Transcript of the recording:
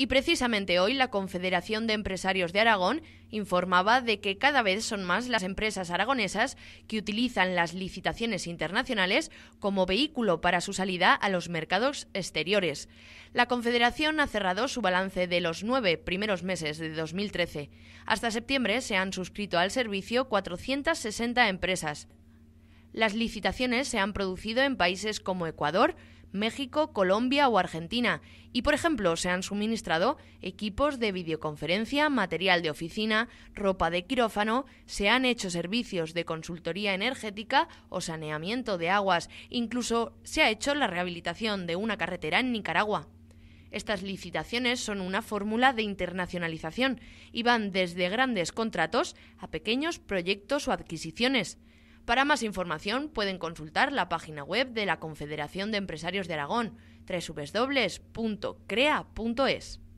Y precisamente hoy la Confederación de Empresarios de Aragón informaba de que cada vez son más las empresas aragonesas que utilizan las licitaciones internacionales como vehículo para su salida a los mercados exteriores. La Confederación ha cerrado su balance de los nueve primeros meses de 2013. Hasta septiembre se han suscrito al servicio 460 empresas. Las licitaciones se han producido en países como Ecuador, México, Colombia o Argentina y, por ejemplo, se han suministrado equipos de videoconferencia, material de oficina, ropa de quirófano, se han hecho servicios de consultoría energética o saneamiento de aguas, incluso se ha hecho la rehabilitación de una carretera en Nicaragua. Estas licitaciones son una fórmula de internacionalización y van desde grandes contratos a pequeños proyectos o adquisiciones. Para más información pueden consultar la página web de la Confederación de Empresarios de Aragón, www.crea.es.